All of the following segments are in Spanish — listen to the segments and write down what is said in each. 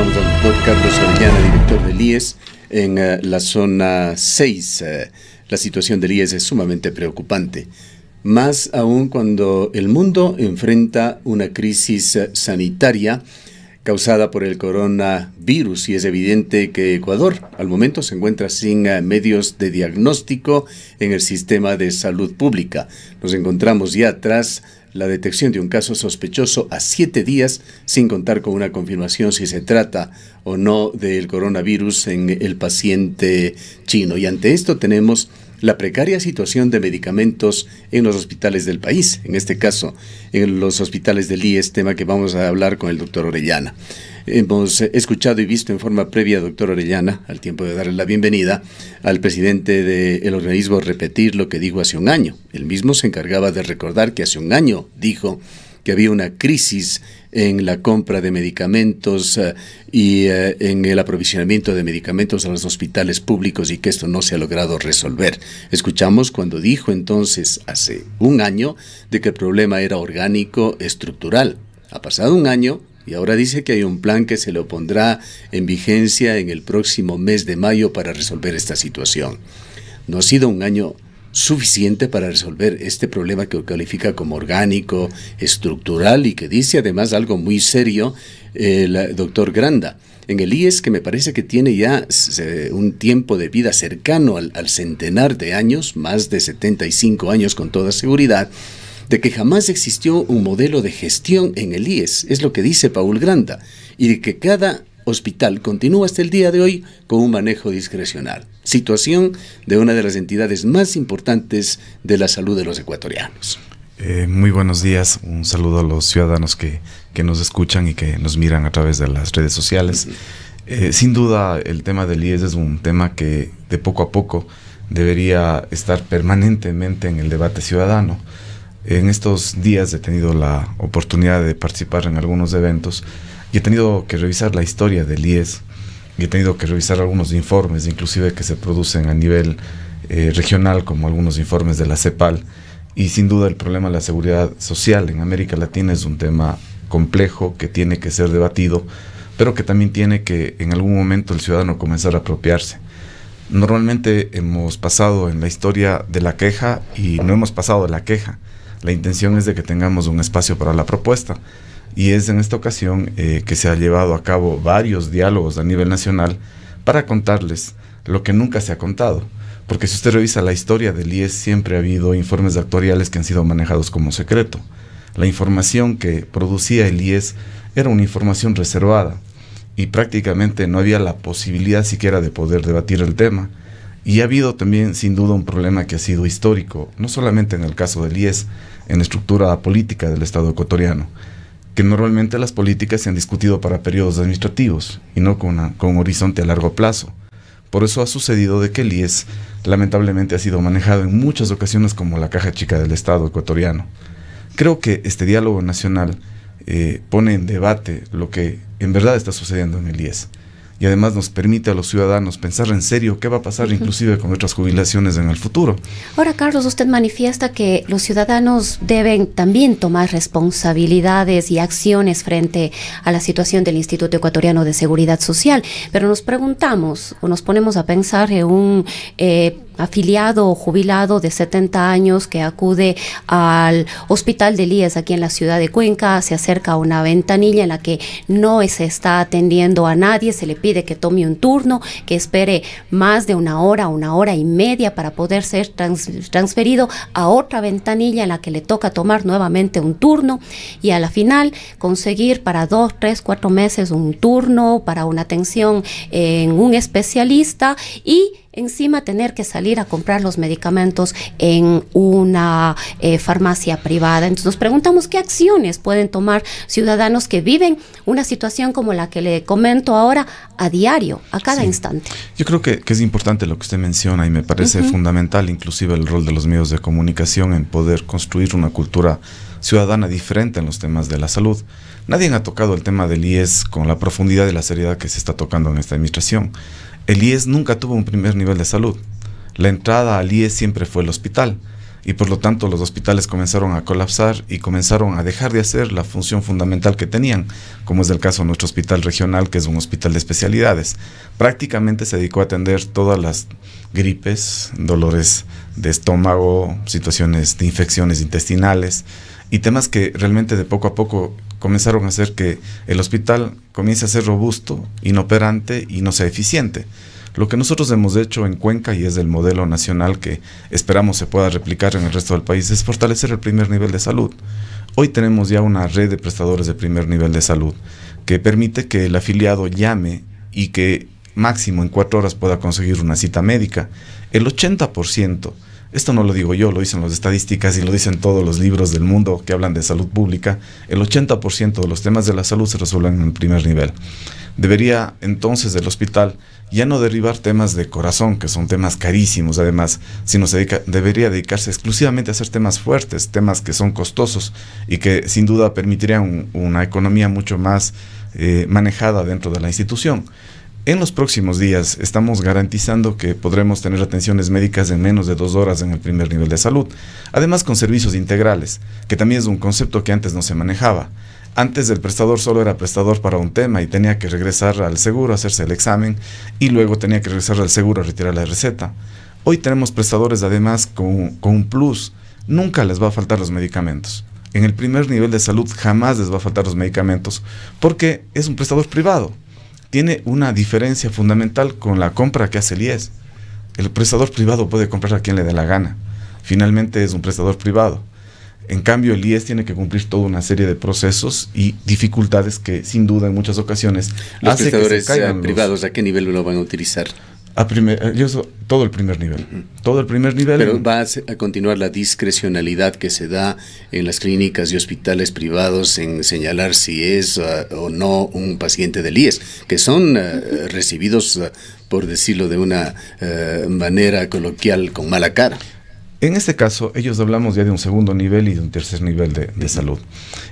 saludamos al doctor Carlos Orellana, director del IES, en eh, la zona 6. Eh, la situación del IES es sumamente preocupante, más aún cuando el mundo enfrenta una crisis eh, sanitaria causada por el coronavirus y es evidente que Ecuador al momento se encuentra sin medios de diagnóstico en el sistema de salud pública. Nos encontramos ya atrás la detección de un caso sospechoso a siete días sin contar con una confirmación si se trata o no del coronavirus en el paciente chino. Y ante esto tenemos la precaria situación de medicamentos en los hospitales del país, en este caso en los hospitales del IES, tema que vamos a hablar con el doctor Orellana. Hemos escuchado y visto en forma previa, doctor Orellana, al tiempo de darle la bienvenida al presidente del organismo repetir lo que dijo hace un año. Él mismo se encargaba de recordar que hace un año dijo que había una crisis en la compra de medicamentos eh, y eh, en el aprovisionamiento de medicamentos a los hospitales públicos y que esto no se ha logrado resolver. Escuchamos cuando dijo entonces hace un año de que el problema era orgánico estructural. Ha pasado un año y ahora dice que hay un plan que se le pondrá en vigencia en el próximo mes de mayo para resolver esta situación. No ha sido un año suficiente para resolver este problema que califica como orgánico, estructural y que dice además algo muy serio el eh, doctor Granda. En el IES, que me parece que tiene ya un tiempo de vida cercano al, centenar de años, más de 75 años con toda seguridad, de que jamás existió un modelo de gestión en el IES, es lo que dice Paul Granda, y de que cada hospital continúa hasta el día de hoy con un manejo discrecional, situación de una de las entidades más importantes de la salud de los ecuatorianos. Eh, muy buenos días, un saludo a los ciudadanos que, que, nos escuchan y que nos miran a través de las redes sociales. Eh, sin duda, el tema del IES es un tema que de poco a poco debería estar permanentemente en el debate ciudadano. En estos días he tenido la oportunidad de participar en algunos eventos y he tenido que revisar la historia del IES y he tenido que revisar algunos informes, inclusive que se producen a nivel eh, regional, como algunos informes de la CEPAL. Y sin duda el problema de la seguridad social en América Latina es un tema complejo que tiene que ser debatido, pero que también tiene que en algún momento el ciudadano comenzar a apropiarse. Normalmente hemos pasado en la historia de la queja y no hemos pasado de la queja. La intención es de que tengamos un espacio para la propuesta y es en esta ocasión eh, que se ha llevado a cabo varios diálogos a nivel nacional para contarles lo que nunca se ha contado. Porque si usted revisa la historia del IES, siempre ha habido informes actuariales que han sido manejados como secreto. La información que producía el IES era una información reservada y prácticamente no había la posibilidad siquiera de poder debatir el tema. Y ha habido también, sin duda, un problema que ha sido histórico, no solamente en el caso del IES, en la estructura política del Estado ecuatoriano que normalmente las políticas se han discutido para periodos administrativos y no con, con horizonte a largo plazo. Por eso ha sucedido de que el IES lamentablemente ha sido manejado en muchas ocasiones como la caja chica del Estado ecuatoriano. Creo que este diálogo nacional eh, pone en debate lo que en verdad está sucediendo en el IES y además nos permite a los ciudadanos pensar en serio qué va a pasar inclusive con nuestras jubilaciones en el futuro. Ahora, Carlos, usted manifiesta que los ciudadanos deben también tomar responsabilidades y acciones frente a la situación del Instituto Ecuatoriano de Seguridad Social, pero nos preguntamos o nos ponemos a pensar en un... Eh, afiliado o jubilado de 70 años que acude al hospital de Elías aquí en la ciudad de Cuenca, se acerca a una ventanilla en la que no se está atendiendo a nadie, se le pide que tome un turno, que espere más de una hora, una hora y media para poder ser transferido a otra ventanilla en la que le toca tomar nuevamente un turno y a la final conseguir para dos, tres, cuatro meses un turno para una atención en un especialista y Encima tener que salir a comprar los medicamentos en una eh, farmacia privada. Entonces nos preguntamos qué acciones pueden tomar ciudadanos que viven una situación como la que le comento ahora a diario, a cada instante. Yo creo que, es importante lo que usted menciona y me parece fundamental inclusive el rol de los medios de comunicación en poder construir una cultura ciudadana diferente en los temas de la salud. Nadie ha tocado el tema del IES con la profundidad y la seriedad que se está tocando en esta administración. El IES nunca tuvo un primer nivel de salud. La entrada al IES siempre fue el hospital y por lo tanto los hospitales comenzaron a colapsar y comenzaron a dejar de hacer la función fundamental que tenían, como es el caso de nuestro hospital regional, que es un hospital de especialidades. Prácticamente se dedicó a atender todas las gripes, dolores de estómago, situaciones de infecciones intestinales y temas que realmente de poco a poco comenzaron a hacer que el hospital comience a ser robusto, inoperante y no sea eficiente. Lo que nosotros hemos hecho en Cuenca y es el modelo nacional que esperamos se pueda replicar en el resto del país es fortalecer el primer nivel de salud. Hoy tenemos ya una red de prestadores de primer nivel de salud que permite que el afiliado llame y que máximo en cuatro horas pueda conseguir una cita médica. El 80% esto no lo digo yo, lo dicen las estadísticas y lo dicen todos los libros del mundo que hablan de salud pública, el 80% de los temas de la salud se resuelven en el primer nivel. Debería entonces el hospital ya no derribar temas de corazón, que son temas carísimos además, sino debería dedicarse exclusivamente a hacer temas fuertes, temas que son costosos y que sin duda permitirían una economía mucho más eh, manejada dentro de la institución. En los próximos días estamos garantizando que podremos tener atenciones médicas en menos de dos horas en el primer nivel de salud, además con servicios integrales, que también es un concepto que antes no se manejaba. Antes el prestador solo era prestador para un tema y tenía que regresar al seguro, hacerse el examen y luego tenía que regresar al seguro a retirar la receta. Hoy tenemos prestadores además con, con un plus, nunca les va a faltar los medicamentos. En el primer nivel de salud jamás les va a faltar los medicamentos porque es un prestador privado tiene una diferencia fundamental con la compra que hace el IES. El prestador privado puede comprar a quien le dé la gana. Finalmente es un prestador privado. En cambio, el IES tiene que cumplir toda una serie de procesos y dificultades que, sin duda, en muchas ocasiones... que eh, Los prestadores privados, ¿a qué nivel lo van a utilizar? yo todo el primer nivel. Todo el primer nivel. Pero va a continuar la discrecionalidad que se da en las clínicas y hospitales privados en señalar si es ah, o no un paciente del IES, que son ah, recibidos, ah, por decirlo de una manera coloquial, con mala cara. En este caso, ellos hablamos ya de un segundo nivel y de un tercer nivel de, salud.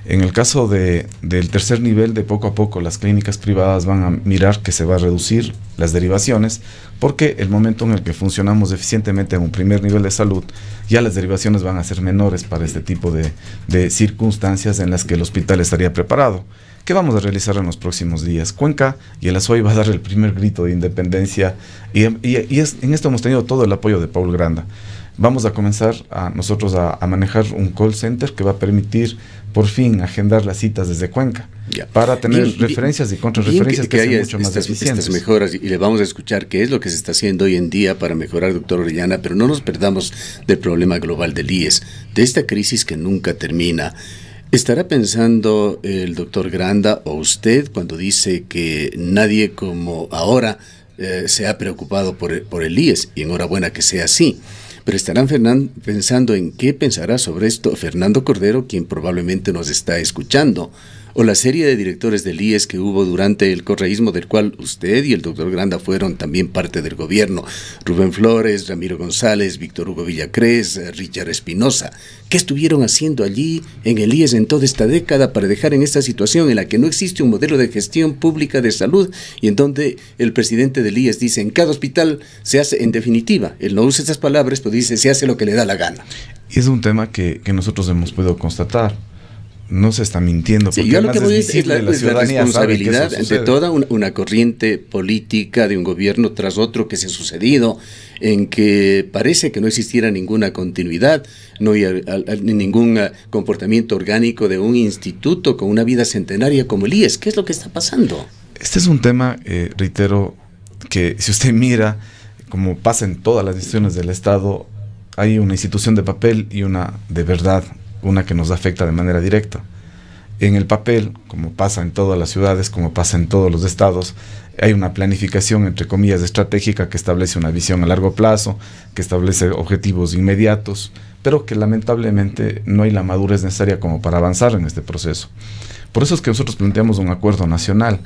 En el caso del tercer nivel, de poco a poco, las clínicas privadas van a mirar que se va a reducir las derivaciones, porque el momento en el que funcionamos eficientemente en un primer nivel de salud, ya las derivaciones van a ser menores para este tipo de, circunstancias en las que el hospital estaría preparado. ¿Qué vamos a realizar en los próximos días? Cuenca y el ASOI va a dar el primer grito de independencia y, en esto hemos tenido todo el apoyo de Paul Granda vamos a comenzar a nosotros a, manejar un call center que va a permitir por fin agendar las citas desde Cuenca para tener referencias y contrarreferencias que, que, mucho más eficientes. mejoras y le vamos a escuchar qué es lo que se está haciendo hoy en día para mejorar, doctor Orellana, pero no nos perdamos del problema global del IES, de esta crisis que nunca termina. ¿Estará pensando el doctor Granda o usted cuando dice que nadie como ahora eh, se ha preocupado por, por el IES? Y enhorabuena que sea así. Pero estarán pensando en qué pensará sobre esto Fernando Cordero, quien probablemente nos está escuchando o la serie de directores del IES que hubo durante el correísmo del cual usted y el doctor Granda fueron también parte del gobierno, Rubén Flores, Ramiro González, Víctor Hugo Villacrés, eh, Richard Espinosa, ¿qué estuvieron haciendo allí en el IES en toda esta década para dejar en esta situación en la que no existe un modelo de gestión pública de salud y en donde el presidente del IES dice en cada hospital se hace en definitiva, él no usa esas palabras, pero dice se hace lo que le da la gana? Es un tema que, que nosotros hemos podido constatar no se está mintiendo. yo lo que voy es, decir es la, responsabilidad de toda una, corriente política de un gobierno tras otro que se ha sucedido, en que parece que no existiera ninguna continuidad, no hay ningún ah, comportamiento orgánico de un instituto con una vida centenaria como el IES. ¿Qué es lo que está pasando? Este es un tema, eh, reitero, que si usted mira, como pasa en todas las decisiones del Estado, hay una institución de papel y una de verdad una que nos afecta de manera directa. En el papel, como pasa en todas las ciudades, como pasa en todos los estados, hay una planificación, entre comillas, estratégica que establece una visión a largo plazo, que establece objetivos inmediatos, pero que lamentablemente no hay la madurez necesaria como para avanzar en este proceso. Por eso es que nosotros planteamos un acuerdo nacional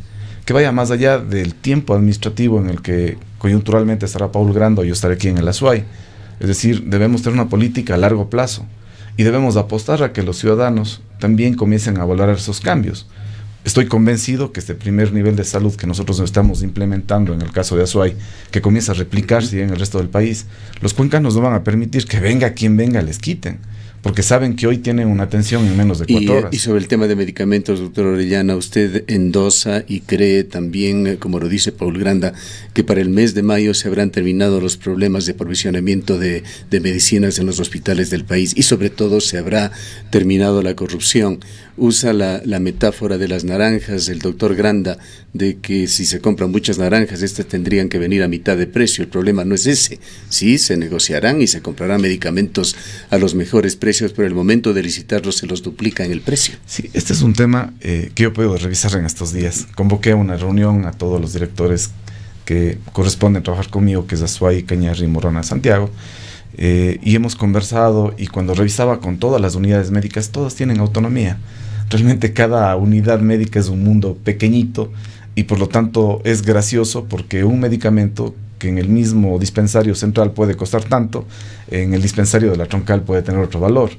que vaya más allá del tiempo administrativo en el que coyunturalmente estará Paul Grando y yo estaré aquí en el Azuay. Es decir, debemos tener una política a largo plazo y debemos apostar a que los ciudadanos también comiencen a valorar esos cambios. Estoy convencido que este primer nivel de salud que nosotros estamos implementando en el caso de Azuay, que comienza a replicarse en el resto del país, los cuencanos no van a permitir que venga quien venga les quiten porque saben que hoy tienen una atención en menos de cuatro eh, horas. Y sobre el tema de medicamentos, doctor Orellana, usted endosa y cree también, eh, como lo dice Paul Granda, que para el mes de mayo se habrán terminado los problemas de aprovisionamiento de medicinas en los hospitales del país y sobre todo se habrá terminado la corrupción usa la, metáfora de las naranjas, el doctor Granda, de que si se compran muchas naranjas, estas tendrían que venir a mitad de precio. El problema no es ese. Sí, se negociarán y se comprarán medicamentos a los mejores precios, pero el momento de licitarlos se los duplica en el precio. Sí, este es un tema eh, que yo puedo revisar en estos días. Convoqué una reunión a todos los directores que corresponden trabajar conmigo, que es Azuay, y Morona, Santiago eh, y hemos conversado y cuando revisaba con todas las unidades médicas, todas tienen autonomía. Realmente cada unidad médica es un mundo pequeñito y por lo tanto es gracioso porque un medicamento que en el mismo dispensario central puede costar tanto, en el dispensario de la troncal puede tener otro valor.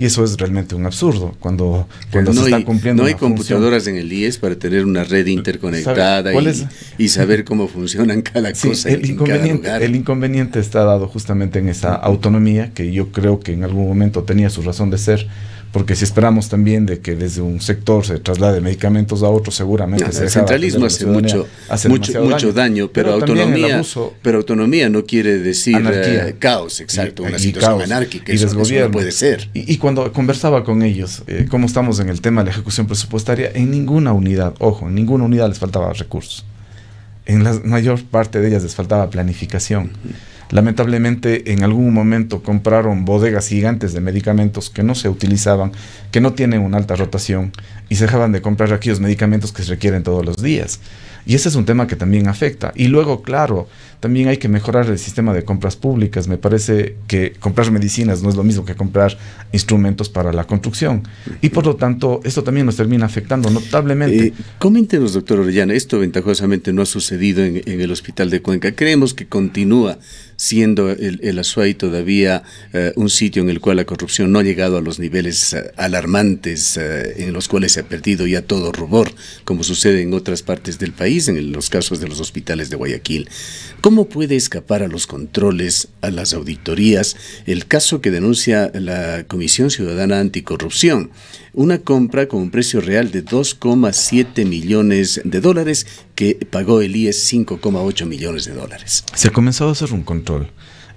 Y eso es realmente un absurdo cuando, cuando se está cumpliendo. No hay computadoras en el IES para tener una red interconectada y, saber cómo funcionan cada cosa. el inconveniente está dado justamente en esa autonomía que yo creo que en algún momento tenía su razón de ser porque si esperamos también de que desde un sector se traslade medicamentos a otro, seguramente ah, el centralismo hace mucho, mucho, daño, pero, autonomía, pero autonomía no quiere decir eh, caos, exacto, y, una situación anárquica, y eso, no puede ser. Y, cuando conversaba con ellos, eh, cómo estamos en el tema de la ejecución presupuestaria, en ninguna unidad, ojo, en ninguna unidad les faltaba recursos. En la mayor parte de ellas les faltaba planificación. Lamentablemente en algún momento compraron bodegas gigantes de medicamentos que no se utilizaban, que no tienen una alta rotación y se dejaban de comprar aquellos medicamentos que se requieren todos los días. Y ese es un tema que también afecta. Y luego, claro, también hay que mejorar el sistema de compras públicas. Me parece que comprar medicinas no es lo mismo que comprar instrumentos para la construcción. Y por lo tanto, esto también nos termina afectando notablemente. Eh, coméntenos, doctor Orellana, esto ventajosamente no ha sucedido en el Hospital de Cuenca. Creemos que continúa siendo el, el Azuay todavía eh, un sitio en el cual la corrupción no ha llegado a los niveles eh, alarmantes eh, en los cuales se ha perdido ya todo rubor, como sucede en otras partes del país, en los casos de los hospitales de Guayaquil. ¿Cómo puede escapar a los controles, a las auditorías, el caso que denuncia la Comisión Ciudadana Anticorrupción? Una compra con un precio real de 2,7 millones de dólares que pagó el IES 5,8 millones de dólares. Se ha comenzado a hacer un control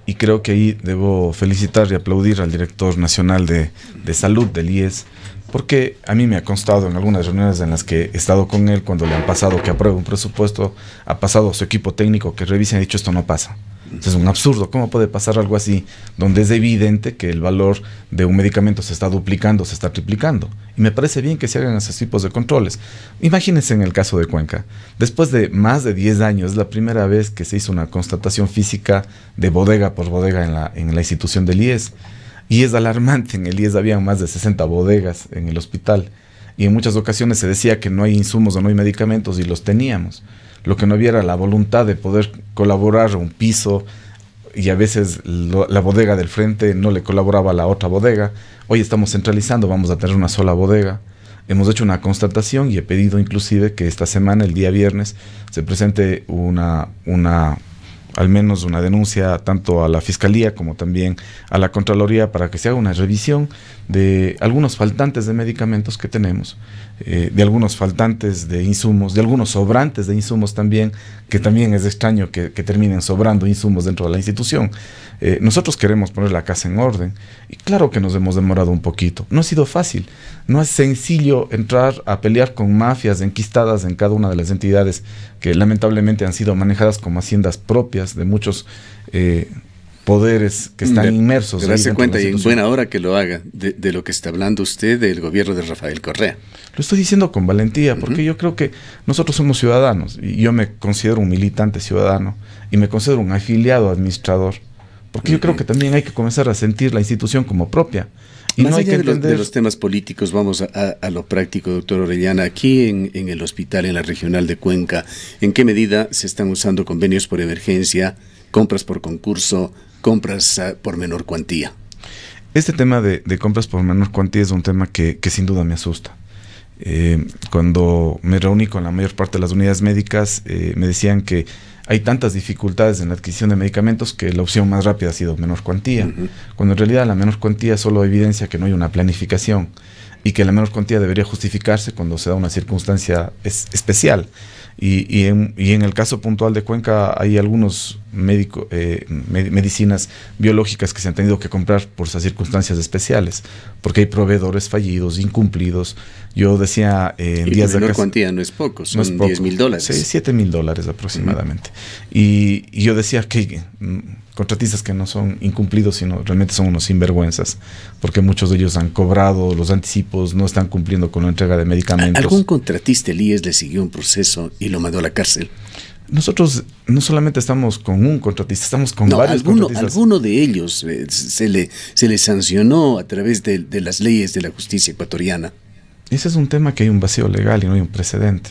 y creo que ahí debo felicitar y aplaudir al director nacional de, salud del IES, porque a mí me ha constado en algunas reuniones en las que he estado con él, cuando le han pasado que apruebe un presupuesto, ha pasado a su equipo técnico que revisa y ha dicho esto no pasa es un absurdo. ¿Cómo puede pasar algo así donde es evidente que el valor de un medicamento se está duplicando, se está triplicando? Y me parece bien que se hagan esos tipos de controles. Imagínense en el caso de Cuenca. Después de más de 10 años, es la primera vez que se hizo una constatación física de bodega por bodega en la, en la institución del IES. Y es alarmante, en el IES había más de 60 bodegas en el hospital. Y en muchas ocasiones se decía que no hay insumos o no hay medicamentos y los teníamos. Lo que no había la voluntad de poder colaborar un piso y a veces la bodega del frente no le colaboraba a la otra bodega. Hoy estamos centralizando, vamos a tener una sola bodega. Hemos hecho una constatación y he pedido inclusive que esta semana, el día viernes, se presente una, una al menos una denuncia tanto a la Fiscalía como también a la Contraloría para que se haga una revisión de algunos faltantes de medicamentos que tenemos eh, de algunos faltantes de insumos, de algunos sobrantes de insumos también, que también es extraño que, terminen sobrando insumos dentro de la institución. Eh, nosotros queremos poner la casa en orden y claro que nos hemos demorado un poquito. No ha sido fácil, no es sencillo entrar a pelear con mafias enquistadas en cada una de las entidades que lamentablemente han sido manejadas como haciendas propias de muchos... Eh, poderes que están inmersos. de darse cuenta, y en buena hora que lo haga, de, lo que está hablando usted del gobierno de Rafael Correa. Lo estoy diciendo con valentía, porque yo creo que nosotros somos ciudadanos, y yo me considero un militante ciudadano, y me considero un afiliado administrador, porque yo creo que también hay que comenzar a sentir la institución como propia. Y Más no allá hay que de, los, los, temas políticos, vamos a, lo práctico, doctor Orellana. Aquí en, en el hospital, en la regional de Cuenca, ¿en qué medida se están usando convenios por emergencia, compras por concurso, compras ah, por menor cuantía. Este tema de, compras por menor cuantía es un tema que, sin duda me asusta. Eh, cuando me reuní con la mayor parte de las unidades médicas, eh, me decían que hay tantas dificultades en la adquisición de medicamentos que la opción más rápida ha sido menor cuantía, cuando en realidad la menor cuantía solo evidencia que no hay una planificación y que la menor cuantía debería justificarse cuando se da una circunstancia especial. Y, y, en, y, en, el caso puntual de Cuenca hay algunos médico, eh, medicinas biológicas que se han tenido que comprar por esas circunstancias especiales, porque hay proveedores fallidos, incumplidos. Yo decía eh, en días de acá... cuantía no es poco, son mil dólares. Sí, 7 mil dólares aproximadamente. y, yo decía que contratistas que no son incumplidos, sino realmente son unos sinvergüenzas, porque muchos de ellos han cobrado los anticipos, no están cumpliendo con la entrega de medicamentos. ¿Algún contratista Elías le siguió un proceso y lo mandó a la cárcel? Nosotros no solamente estamos con un contratista, estamos con varios alguno, contratistas. Alguno de ellos eh, se, le, se le sancionó a través de, las leyes de la justicia ecuatoriana. Ese es un tema que hay un vacío legal y no hay un precedente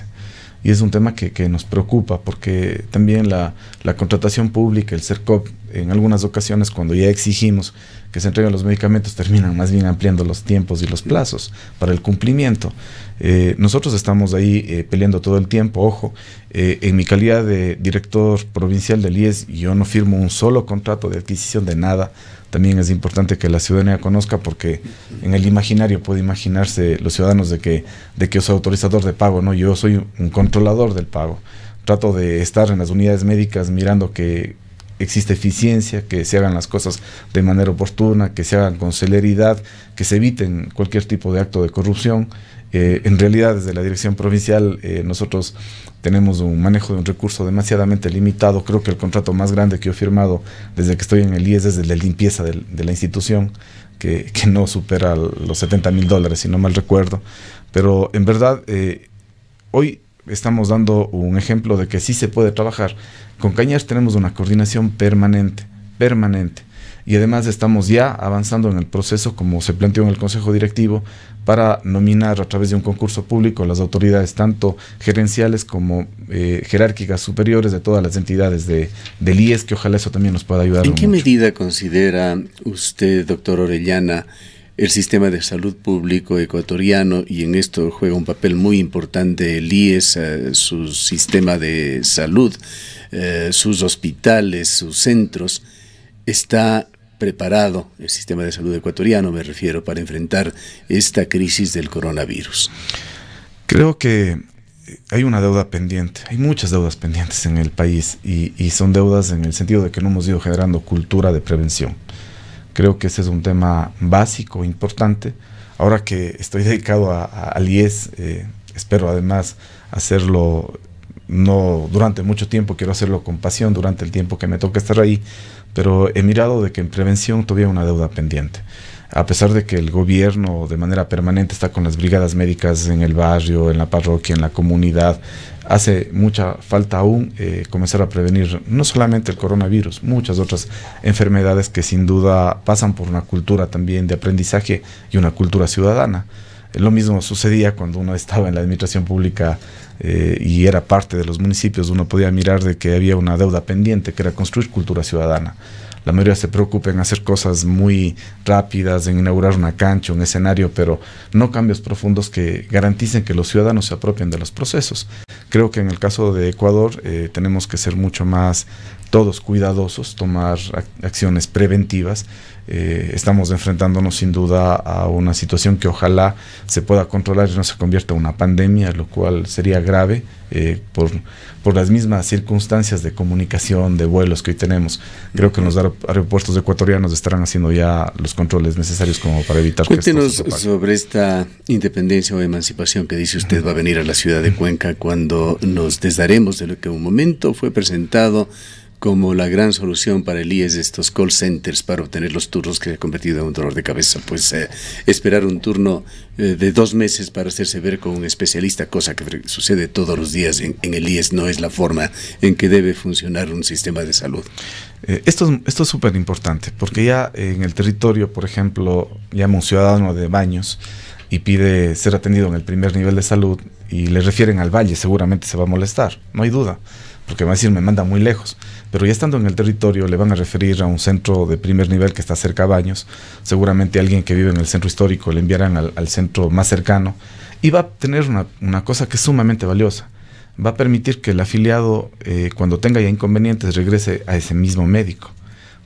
y es un tema que, nos preocupa porque también la, contratación pública, el CERCOP, en algunas ocasiones cuando ya exigimos que se entreguen los medicamentos, terminan más bien ampliando los tiempos y los plazos para el cumplimiento. Eh, nosotros estamos ahí eh, peleando todo el tiempo, ojo, eh, en mi calidad de director provincial del IES, yo no firmo un solo contrato de adquisición de nada. También es importante que la ciudadanía conozca porque en el imaginario puede imaginarse los ciudadanos de que, de que yo soy autorizador de pago, no, yo soy un controlador del pago trato de estar en las unidades médicas mirando que existe eficiencia, que se hagan las cosas de manera oportuna, que se hagan con celeridad, que se eviten cualquier tipo de acto de corrupción. Eh, en realidad, desde la dirección provincial, eh, nosotros tenemos un manejo de un recurso demasiadamente limitado. Creo que el contrato más grande que he firmado desde que estoy en el IES es desde la limpieza de, la institución, que, no supera los 70 mil dólares, si no mal recuerdo. Pero en verdad, eh, hoy estamos dando un ejemplo de que sí se puede trabajar. Con cañar tenemos una coordinación permanente, permanente. Y además estamos ya avanzando en el proceso, como se planteó en el Consejo Directivo, para nominar a través de un concurso público las autoridades tanto gerenciales como eh, jerárquicas superiores de todas las entidades de, del IES, que ojalá eso también nos pueda ayudar. ¿En qué medida considera usted, doctor Orellana, el sistema de salud público ecuatoriano y en esto juega un papel muy importante el IES, eh, su sistema de salud, eh, sus hospitales, sus centros, está preparado, el sistema de salud ecuatoriano me refiero, para enfrentar esta crisis del coronavirus. Creo que hay una deuda pendiente, hay muchas deudas pendientes en el país y son deudas en el sentido de que no hemos ido generando cultura de prevención. Creo que ese es un tema básico, importante. Ahora que estoy dedicado a, al e eh, espero además hacerlo no durante mucho tiempo, quiero hacerlo con pasión durante el tiempo que me toca estar ahí, pero he mirado de que en prevención todavía una deuda pendiente a pesar de que el gobierno de manera permanente está con las brigadas médicas en el barrio, en la parroquia, en la comunidad, hace mucha falta aún eh, comenzar a prevenir no solamente el coronavirus, muchas otras enfermedades que sin duda pasan por una cultura también de aprendizaje y una cultura ciudadana. Lo mismo sucedía cuando uno estaba en la administración pública eh, y era parte de los municipios, uno podía mirar de que había una deuda pendiente, que era construir cultura ciudadana la mayoría se preocupa en hacer cosas muy rápidas, en inaugurar una cancha, un escenario, pero no cambios profundos que garanticen que los ciudadanos se apropien de los procesos. Creo que en el caso de Ecuador eh, tenemos que ser mucho más todos cuidadosos, tomar acciones preventivas eh, estamos enfrentándonos sin duda a una situación que ojalá se pueda controlar y no se convierta en una pandemia, lo cual sería grave eh, por, por las mismas circunstancias de comunicación, de vuelos que hoy tenemos. Creo que los aeropuertos ecuatorianos estarán haciendo ya los controles necesarios como para evitar que esto sobre esta independencia o emancipación que dice usted va a venir a la ciudad de Cuenca cuando nos desdaremos de lo que un momento fue presentado como la gran solución para el IES estos call centers para obtener los turnos que se ha convertido en un dolor de cabeza. Pues eh, esperar un turno eh, de dos meses para hacerse ver con un especialista, cosa que sucede todos los días en, el IES, no es la forma en que debe funcionar un sistema de salud. esto, eh, esto es súper importante, porque ya en el territorio, por ejemplo, llama un ciudadano de baños y pide ser atendido en el primer nivel de salud y le refieren al valle, seguramente se va a molestar, no hay duda porque va a decir, me manda muy lejos. Pero ya estando en el territorio, le van a referir a un centro de primer nivel que está cerca a Baños. Seguramente alguien que vive en el centro histórico le enviarán al, centro más cercano. Y va a tener una, cosa que es sumamente valiosa. Va a permitir que el afiliado, eh, cuando tenga ya inconvenientes, regrese a ese mismo médico.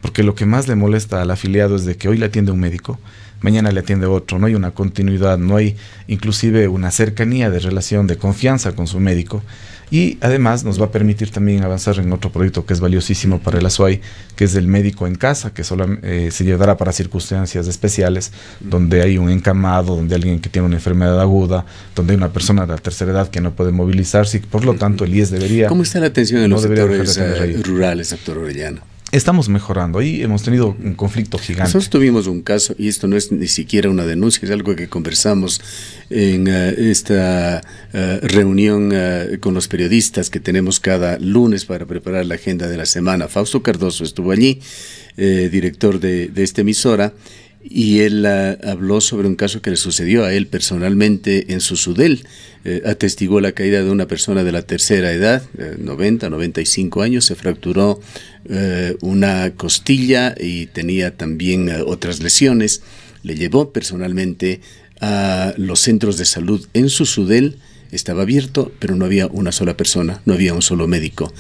Porque lo que más le molesta al afiliado es de que hoy le atiende un médico, mañana le atiende otro, no hay una continuidad, no hay inclusive una cercanía de relación, de confianza con su médico. Y además nos va a permitir también avanzar en otro proyecto que es valiosísimo para el ASUAI, que es el médico en casa, que solo, eh, se llevará para circunstancias especiales, donde hay un encamado, donde alguien que tiene una enfermedad aguda, donde hay una persona de la tercera edad que no puede movilizarse y por lo tanto el IES debería... ¿Cómo está la atención en los sectores eh, rurales, doctor Estamos mejorando. Ahí hemos tenido un conflicto gigante. Nosotros tuvimos un caso, y esto no es ni siquiera una denuncia, es algo que conversamos en eh, esta eh, reunión eh, con los periodistas que tenemos cada lunes para preparar la agenda de la semana. Fausto Cardoso estuvo allí, director de, de esta emisora, y él ah, habló sobre un caso que le sucedió a él personalmente en su sudel. Eh, la caída de una persona de la tercera edad, 90, eh, 95 años, se fracturó eh, una costilla y tenía también otras lesiones. Le llevó personalmente a los centros de salud en su sudel. Estaba abierto, pero no había una sola persona, no había un solo médico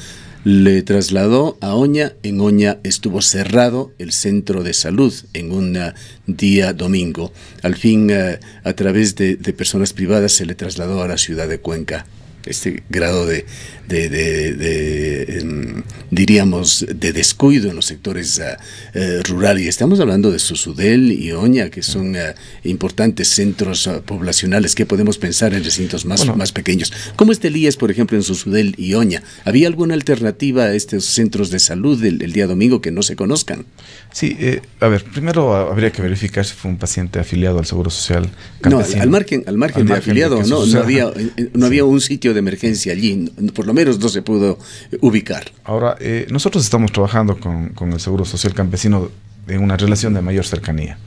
le trasladó a Oña. En Oña estuvo cerrado el centro de salud en un ah, día domingo. Al fin, ah, a, través de, de personas privadas, se le trasladó a la ciudad de Cuenca. Este grado de de, em, diríamos, de descuido en los sectores ah, eh, rurales. Y estamos hablando de Susudel y Oña, que mm. son ah, importantes centros ah, poblacionales que podemos pensar en recintos más, más pequeños. ¿Cómo es Elías, por ejemplo, en Susudel y Oña? ¿Había alguna alternativa a estos centros de salud del día domingo que no se conozcan? Sí, eh, a ver, primero habría que verificar si fue un paciente afiliado al Seguro Social. No, al, margen, al margen de afiliado, no, no, había, eh, había un sitio de emergencia allí, por lo menos no se pudo ubicar. Ahora, eh, nosotros estamos trabajando con, el Seguro Social Campesino en una relación de mayor cercanía.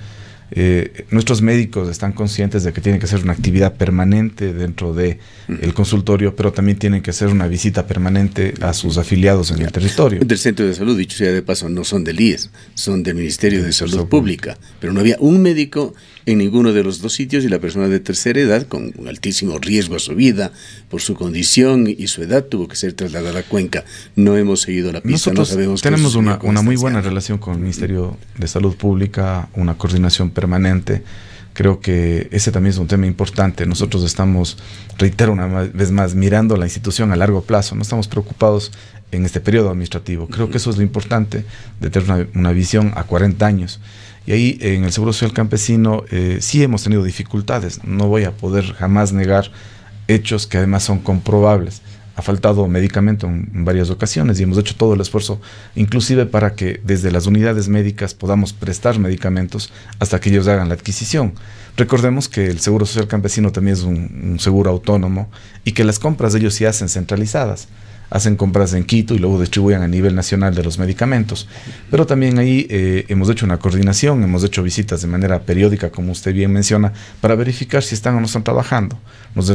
Eh, nuestros médicos están conscientes de que tiene que ser una actividad permanente dentro de mm. el consultorio, pero también tiene que ser una visita permanente a sus afiliados en el territorio. Del centro de salud, dicho sea de paso, no son del IES, son del Ministerio de Salud Pública, pero no había un médico en ninguno de los dos sitios y la persona de tercera edad, con un altísimo riesgo a su vida, por su condición y su edad, tuvo que ser trasladada a Cuenca. No hemos seguido la pista, no sabemos. Tenemos una, una muy buena relación con el Ministerio de Salud Pública, una coordinación permanente. Creo que ese también es un tema importante. Nosotros estamos, reitero una vez más, mirando la institución a largo plazo. No estamos preocupados en este periodo administrativo. Creo que eso es lo importante, de tener una, una visión a 40 años. Y ahí en el Seguro Social Campesino eh, sí hemos tenido dificultades. No voy a poder jamás negar hechos que además son comprobables. Ha faltado medicamento en, varias ocasiones y hemos hecho todo el esfuerzo, inclusive para que desde las unidades médicas podamos prestar medicamentos hasta que ellos hagan la adquisición. Recordemos que el Seguro Social Campesino también es un, seguro autónomo y que las compras de ellos se hacen centralizadas hacen compras en Quito y luego distribuyen a nivel nacional de los medicamentos. Pero también ahí eh, hemos hecho una coordinación, hemos hecho visitas de manera periódica, como usted bien menciona, para verificar si están o no están trabajando. Nos,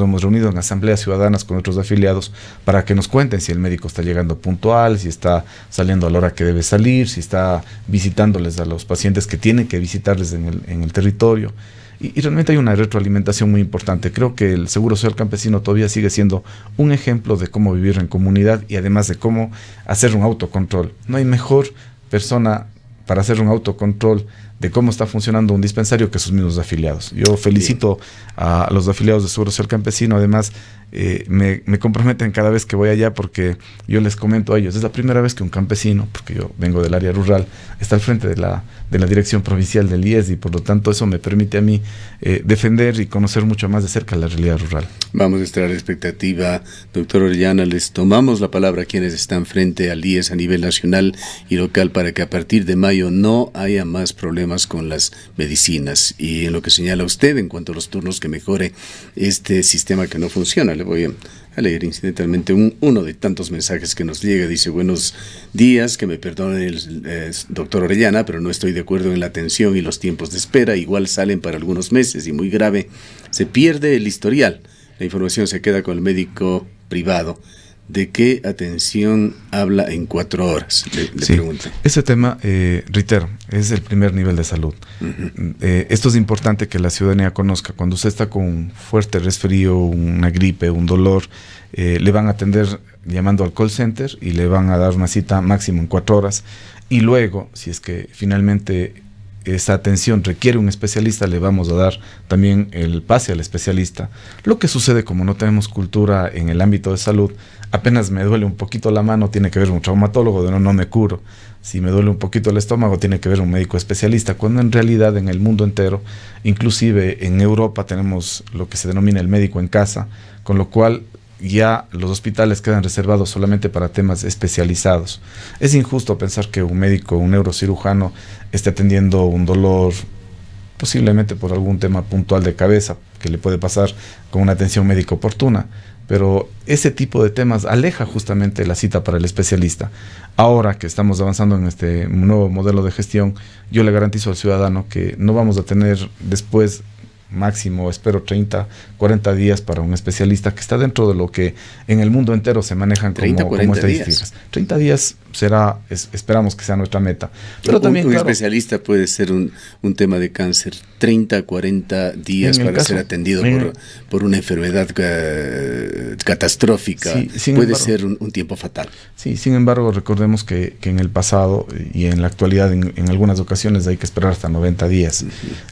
hemos reunido en asambleas ciudadanas con otros afiliados para que nos cuenten si el médico está llegando puntual, si está saliendo a la hora que debe salir, si está visitándoles a los pacientes que tienen que visitarles el, en el territorio. Y, realmente hay una retroalimentación muy importante. Creo que el Seguro Social Campesino todavía sigue siendo un ejemplo de cómo vivir en comunidad y además de cómo hacer un autocontrol. No hay mejor persona para hacer un autocontrol de cómo está funcionando un dispensario que sus mismos afiliados. Yo felicito a los afiliados de Seguro Social Campesino, además eh, me, comprometen cada vez que voy allá porque yo les comento a ellos, es la primera vez que un campesino, porque yo vengo del área rural, está al frente de la, de la dirección provincial del IES y por lo tanto eso me permite a mí eh, defender y conocer mucho más de cerca la realidad rural. Vamos a estar a la expectativa, doctor Orellana, les tomamos la palabra a quienes están frente al IES a nivel nacional y local para que a partir de mayo no haya más problemas con las medicinas. Y en lo que señala usted en cuanto a los turnos que mejore este sistema que no funciona, le voy a leer incidentalmente uno de tantos mensajes que nos llega. Dice, buenos días, que me perdone el doctor Orellana, pero no estoy de acuerdo en la atención y los tiempos de espera. Igual salen para algunos meses y muy grave. Se pierde el historial. La información se queda con el médico privado. ¿De qué atención habla en cuatro horas? Le, tema, eh, es el primer nivel de salud. Eh, esto es importante que la ciudadanía conozca. Cuando usted está con un fuerte resfrío, una gripe, un dolor, eh, le van a atender llamando al call center y le van a dar una cita máximo en cuatro horas. Y luego, si es que finalmente esa atención requiere un especialista, le vamos a dar también el pase al especialista. Lo que sucede como no tenemos cultura en el ámbito de salud, apenas me duele un poquito la mano, tiene que ver un traumatólogo, de no, no me curo. Si me duele un poquito el estómago, tiene que ver un médico especialista, cuando en realidad en el mundo entero, inclusive en Europa tenemos lo que se denomina el médico en casa, con lo cual ya los hospitales quedan reservados solamente para temas especializados. Es injusto pensar que un médico, un neurocirujano, esté atendiendo un dolor posiblemente por algún tema puntual de cabeza que le puede pasar con una atención médica oportuna. Pero ese tipo de temas aleja justamente la cita para el especialista. Ahora que estamos avanzando en este nuevo modelo de gestión, yo le garantizo al ciudadano que no vamos a tener después máximo, espero 30, 40 días para un especialista que está dentro de lo que en el mundo entero se manejan 30, como, Días. 30 días será, esperamos que sea nuestra meta. Pero también, un especialista puede ser un, tema de cáncer, 30, 40 días para ser atendido por, una enfermedad eh, catastrófica, puede ser un, tiempo fatal. Sí, sin embargo, recordemos que, en el pasado y en la actualidad en, algunas ocasiones hay que esperar hasta 90 días.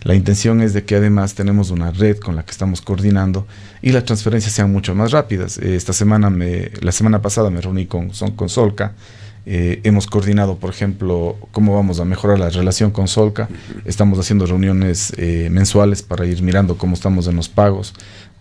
La intención es de que además tenemos una red con la que estamos coordinando y las transferencias sean mucho más rápidas. Eh, esta semana, me, la semana pasada me reuní con, con Solca, eh, hemos coordinado, por ejemplo, cómo vamos a mejorar la relación con Solca. Estamos haciendo reuniones eh, mensuales para ir mirando cómo estamos en los pagos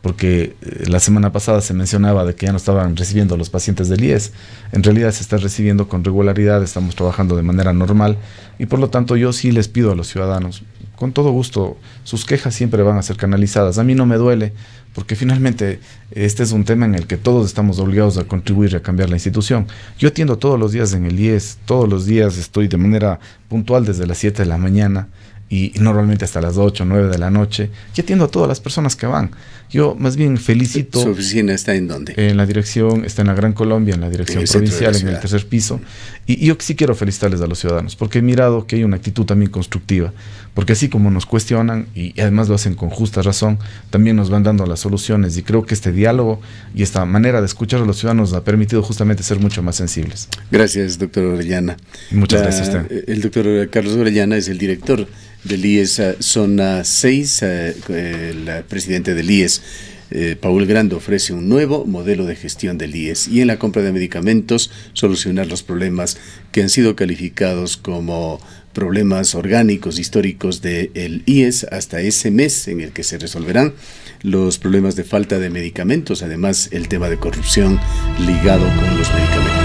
porque eh, la semana pasada se mencionaba de que ya no estaban recibiendo los pacientes del IES. En realidad se está recibiendo con regularidad, estamos trabajando de manera normal y por lo tanto yo sí les pido a los ciudadanos, con todo gusto, sus quejas siempre van a ser canalizadas. A mí no me duele porque finalmente este es un tema en el que todos estamos obligados a contribuir a cambiar la institución. Yo atiendo todos los días en el IES, todos los días estoy de manera puntual desde las 7 de la mañana y normalmente hasta las 8 o 9 de la noche. Y atiendo a todas las personas que van. Yo más bien felicito. ¿Su oficina está en dónde? En la dirección, está en la Gran Colombia, en la dirección provincial, en el tercer piso. Y, yo sí quiero felicitarles a los ciudadanos, porque he mirado que hay una actitud también constructiva, porque así como nos cuestionan y, además lo hacen con justa razón, también nos van dando las soluciones. Y creo que este diálogo y esta manera de escuchar a los ciudadanos ha permitido justamente ser mucho más sensibles. Gracias, doctor Orellana. Muchas gracias El doctor Carlos Orellana es el director del IES Zona eh, seis. el eh, eh, presidente del IES, Paul Grande, ofrece un nuevo modelo de gestión del IES y en la compra de medicamentos solucionar los problemas que han sido calificados como problemas orgánicos históricos del IES hasta ese mes en el que se resolverán los problemas de falta de medicamentos, además el tema de corrupción ligado con los medicamentos.